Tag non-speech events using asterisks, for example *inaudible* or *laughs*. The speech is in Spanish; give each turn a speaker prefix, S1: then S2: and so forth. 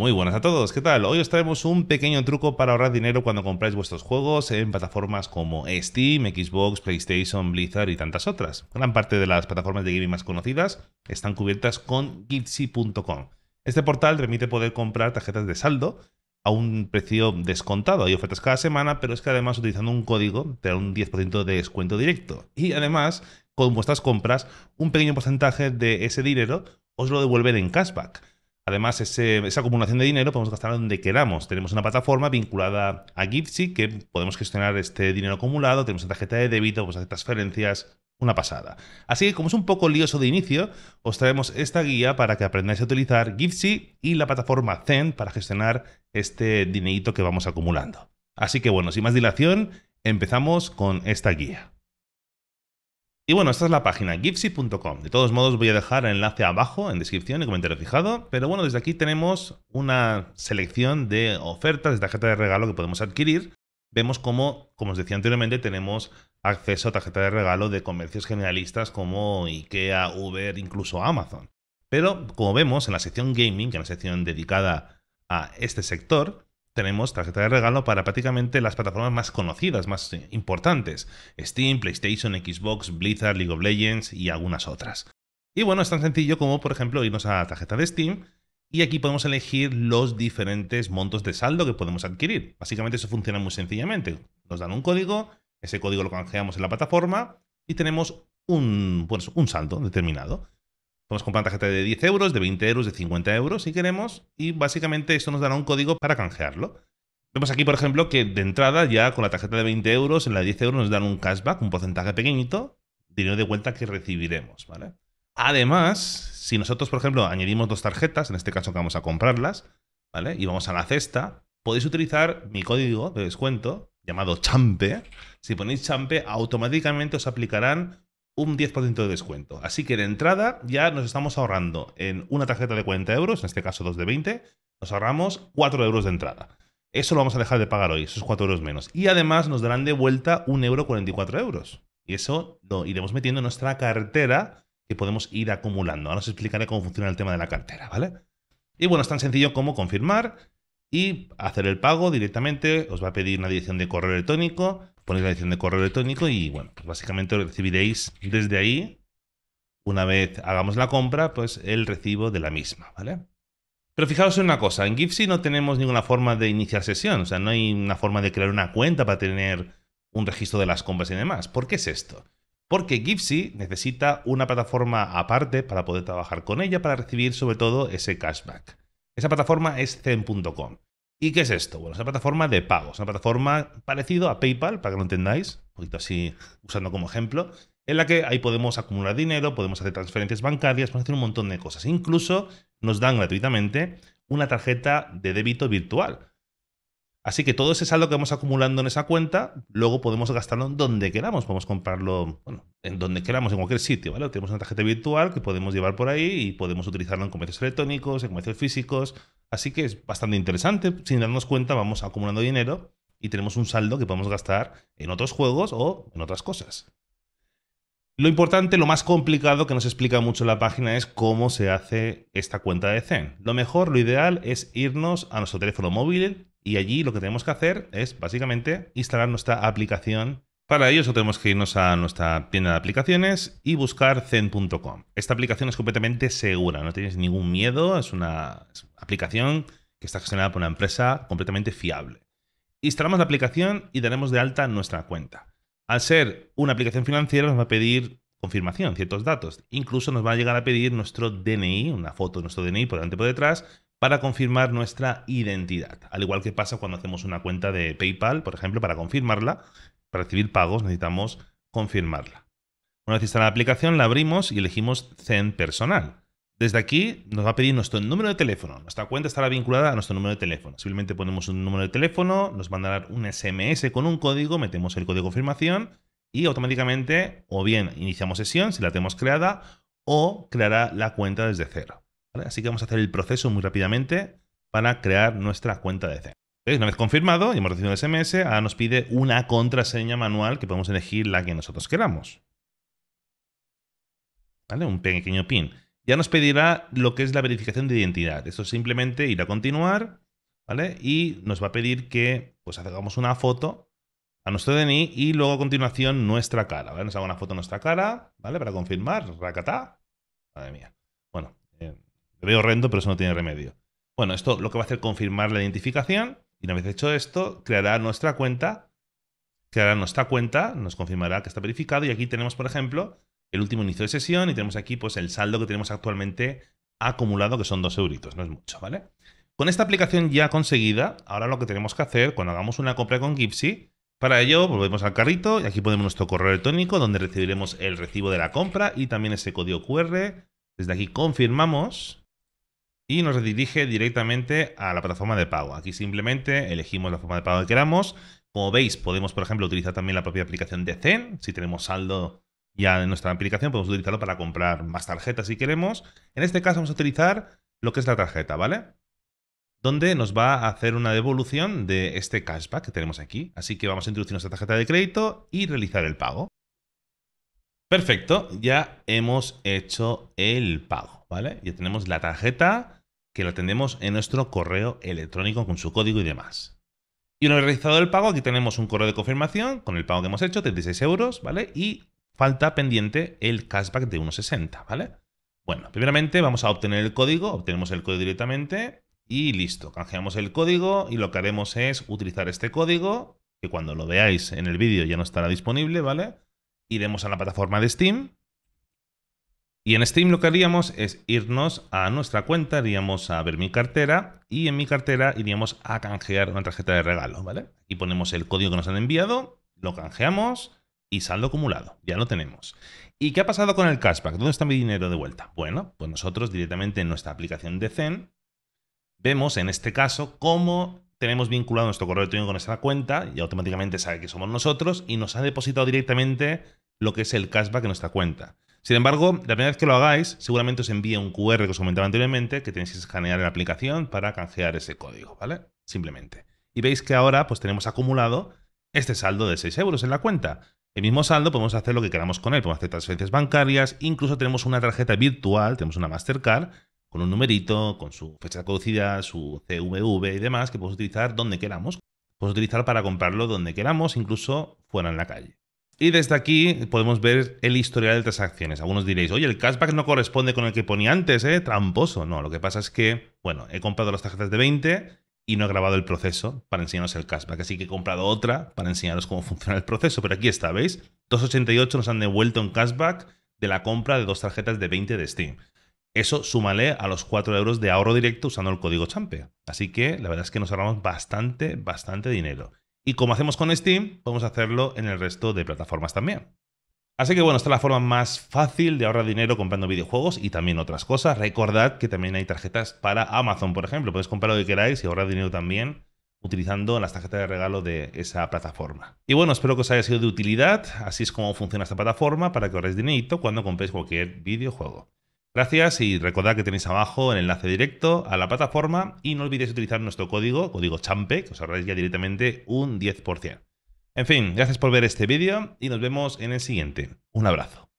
S1: Muy buenas a todos, ¿qué tal? Hoy os traemos un pequeño truco para ahorrar dinero cuando compráis vuestros juegos en plataformas como Steam, Xbox, PlayStation, Blizzard y tantas otras. Gran parte de las plataformas de gaming más conocidas están cubiertas con Gipsy.com. Este portal permite poder comprar tarjetas de saldo a un precio descontado. Hay ofertas cada semana, pero es que además utilizando un código te da un 10% de descuento directo. Y además, con vuestras compras, un pequeño porcentaje de ese dinero os lo devuelven en cashback. Además, esa acumulación de dinero podemos gastar donde queramos. Tenemos una plataforma vinculada a Gipsy que podemos gestionar este dinero acumulado, tenemos una tarjeta de débito, podemos hacer transferencias, una pasada. Así que como es un poco lioso de inicio, os traemos esta guía para que aprendáis a utilizar Gipsy y la plataforma Zen para gestionar este dinerito que vamos acumulando. Así que bueno, sin más dilación, empezamos con esta guía. Y bueno, esta es la página, gipsy.com. De todos modos, voy a dejar el enlace abajo en descripción y comentario fijado. Pero bueno, desde aquí tenemos una selección de ofertas de tarjeta de regalo que podemos adquirir. Vemos cómo, como os decía anteriormente, tenemos acceso a tarjeta de regalo de comercios generalistas como IKEA, Uber, incluso Amazon. Pero como vemos en la sección gaming, que es la sección dedicada a este sector, tenemos tarjeta de regalo para prácticamente las plataformas más conocidas, más importantes. Steam, PlayStation, Xbox, Blizzard, League of Legends y algunas otras. Y bueno, es tan sencillo como, por ejemplo, irnos a la tarjeta de Steam y aquí podemos elegir los diferentes montos de saldo que podemos adquirir. Básicamente eso funciona muy sencillamente. Nos dan un código, ese código lo canjeamos en la plataforma y tenemos un, pues, un saldo determinado. Podemos comprar una tarjeta de 10 euros, de 20 euros, de 50 euros si queremos y básicamente eso nos dará un código para canjearlo. Vemos aquí, por ejemplo, que de entrada ya con la tarjeta de 20 euros, en la de 10 euros nos dan un cashback, un porcentaje pequeñito, dinero de vuelta que recibiremos, ¿vale? Además, si nosotros, por ejemplo, añadimos dos tarjetas, en este caso que vamos a comprarlas, ¿vale? Y vamos a la cesta, podéis utilizar mi código de descuento llamado CHAMPE. Si ponéis CHAMPE, automáticamente os aplicarán un 10% de descuento. Así que de entrada ya nos estamos ahorrando en una tarjeta de 40 euros, en este caso 2 de 20, nos ahorramos 4 euros de entrada. Eso lo vamos a dejar de pagar hoy, esos 4 euros menos. Y además nos darán de vuelta 1,44 euro euros. Y eso lo iremos metiendo en nuestra cartera que podemos ir acumulando. Ahora os explicaré cómo funciona el tema de la cartera, ¿vale? Y bueno, es tan sencillo como confirmar y hacer el pago directamente. Os va a pedir una dirección de correo electrónico ponéis la dirección de correo electrónico y bueno, pues básicamente recibiréis desde ahí, una vez hagamos la compra, pues el recibo de la misma, ¿vale? Pero fijaos en una cosa, en Gipsy no tenemos ninguna forma de iniciar sesión, o sea, no hay una forma de crear una cuenta para tener un registro de las compras y demás. ¿Por qué es esto? Porque Gipsy necesita una plataforma aparte para poder trabajar con ella para recibir sobre todo ese cashback. Esa plataforma es zen.com. ¿Y qué es esto? Bueno, es una plataforma de pagos, una plataforma parecido a PayPal, para que lo entendáis, un poquito así usando como ejemplo, en la que ahí podemos acumular dinero, podemos hacer transferencias bancarias, podemos hacer un montón de cosas. Incluso nos dan gratuitamente una tarjeta de débito virtual. Así que todo ese saldo que vamos acumulando en esa cuenta, luego podemos gastarlo en donde queramos. Podemos comprarlo en donde queramos, en cualquier sitio. ¿vale? Tenemos una tarjeta virtual que podemos llevar por ahí y podemos utilizarlo en comercios electrónicos, en comercios físicos, Así que es bastante interesante. Sin darnos cuenta, vamos acumulando dinero y tenemos un saldo que podemos gastar en otros juegos o en otras cosas. Lo importante, lo más complicado que nos explica mucho la página es cómo se hace esta cuenta de Zen. Lo mejor, lo ideal es irnos a nuestro teléfono móvil y allí lo que tenemos que hacer es básicamente instalar nuestra aplicación para ello tenemos que irnos a nuestra tienda de aplicaciones y buscar zen.com. Esta aplicación es completamente segura, no tienes ningún miedo, es una, es una aplicación que está gestionada por una empresa completamente fiable. Instalamos la aplicación y daremos de alta nuestra cuenta. Al ser una aplicación financiera nos va a pedir confirmación, ciertos datos. Incluso nos va a llegar a pedir nuestro DNI, una foto de nuestro DNI por delante y por detrás, para confirmar nuestra identidad. Al igual que pasa cuando hacemos una cuenta de PayPal, por ejemplo, para confirmarla, para recibir pagos necesitamos confirmarla. Una vez instalada la aplicación, la abrimos y elegimos Zen Personal. Desde aquí nos va a pedir nuestro número de teléfono. Nuestra cuenta estará vinculada a nuestro número de teléfono. Simplemente ponemos un número de teléfono, nos a mandará un SMS con un código, metemos el código de confirmación y automáticamente o bien iniciamos sesión si la tenemos creada o creará la cuenta desde cero. Así que vamos a hacer el proceso muy rápidamente para crear nuestra cuenta de Zen una vez confirmado y hemos recibido el SMS, ahora nos pide una contraseña manual que podemos elegir la que nosotros queramos. ¿Vale? Un pequeño pin. Ya nos pedirá lo que es la verificación de identidad. Esto es simplemente ir a continuar, ¿vale? Y nos va a pedir que pues hagamos una foto a nuestro DNI y luego a continuación nuestra cara, Nos haga una foto nuestra cara, ¿vale? Para confirmar, racatá. Madre mía. Bueno, eh, me veo horrendo, pero eso no tiene remedio. Bueno, esto lo que va a hacer confirmar la identificación y una vez hecho esto, creará nuestra cuenta, creará nuestra cuenta, nos confirmará que está verificado y aquí tenemos, por ejemplo, el último inicio de sesión y tenemos aquí pues el saldo que tenemos actualmente acumulado, que son dos euritos, no es mucho, ¿vale? Con esta aplicación ya conseguida, ahora lo que tenemos que hacer cuando hagamos una compra con Gipsy, para ello volvemos al carrito y aquí ponemos nuestro correo electrónico donde recibiremos el recibo de la compra y también ese código QR. Desde aquí confirmamos y nos redirige directamente a la plataforma de pago. Aquí simplemente elegimos la forma de pago que queramos. Como veis, podemos, por ejemplo, utilizar también la propia aplicación de Zen. Si tenemos saldo ya en nuestra aplicación, podemos utilizarlo para comprar más tarjetas si queremos. En este caso vamos a utilizar lo que es la tarjeta, ¿vale? Donde nos va a hacer una devolución de este cashback que tenemos aquí. Así que vamos a introducir nuestra tarjeta de crédito y realizar el pago. Perfecto, ya hemos hecho el pago, ¿vale? Ya tenemos la tarjeta que lo tenemos en nuestro correo electrónico con su código y demás. Y una vez realizado el pago, aquí tenemos un correo de confirmación con el pago que hemos hecho, 36 euros, ¿vale? Y falta pendiente el cashback de 1,60, ¿vale? Bueno, primeramente vamos a obtener el código, obtenemos el código directamente y listo, canjeamos el código y lo que haremos es utilizar este código, que cuando lo veáis en el vídeo ya no estará disponible, ¿vale? Iremos a la plataforma de Steam y en Steam lo que haríamos es irnos a nuestra cuenta, iríamos a ver mi cartera y en mi cartera iríamos a canjear una tarjeta de regalo, ¿vale? Y ponemos el código que nos han enviado, lo canjeamos y saldo acumulado. Ya lo tenemos. ¿Y qué ha pasado con el cashback? ¿Dónde está mi dinero de vuelta? Bueno, pues nosotros directamente en nuestra aplicación de Zen vemos en este caso cómo tenemos vinculado nuestro correo electrónico con nuestra cuenta y automáticamente sabe que somos nosotros y nos ha depositado directamente lo que es el cashback en nuestra cuenta. Sin embargo, la primera vez que lo hagáis, seguramente os envíe un QR que os comentaba anteriormente, que tenéis que escanear en la aplicación para canjear ese código, ¿vale? Simplemente. Y veis que ahora pues tenemos acumulado este saldo de 6 euros en la cuenta. El mismo saldo podemos hacer lo que queramos con él, podemos hacer transferencias bancarias, incluso tenemos una tarjeta virtual, tenemos una Mastercard, con un numerito, con su fecha de caducidad, su CVV y demás, que podemos utilizar donde queramos. Podemos utilizar para comprarlo donde queramos, incluso fuera en la calle. Y desde aquí podemos ver el historial de transacciones. Algunos diréis, oye, el cashback no corresponde con el que ponía antes, ¿eh? Tramposo. No, lo que pasa es que, bueno, he comprado las tarjetas de 20 y no he grabado el proceso para enseñaros el cashback. Así que he comprado otra para enseñaros cómo *laughs* funciona el proceso. Pero aquí está, ¿veis? 2.88 nos han devuelto un cashback de la compra de dos tarjetas de 20 de Steam. Eso súmale a los 4 euros de ahorro directo usando el código CHAMPE. Así que la verdad es que nos ahorramos bastante, bastante dinero. Y como hacemos con Steam, podemos hacerlo en el resto de plataformas también. Así que bueno, esta es la forma más fácil de ahorrar dinero comprando videojuegos y también otras cosas. Recordad que también hay tarjetas para Amazon, por ejemplo. Podéis comprar lo que queráis y ahorrar dinero también utilizando las tarjetas de regalo de esa plataforma. Y bueno, espero que os haya sido de utilidad. Así es como funciona esta plataforma para que ahorréis dinerito cuando compréis cualquier videojuego. Gracias y recordad que tenéis abajo el enlace directo a la plataforma y no olvidéis utilizar nuestro código, código CHAMPE, que os ahorráis ya directamente un 10%. En fin, gracias por ver este vídeo y nos vemos en el siguiente. Un abrazo.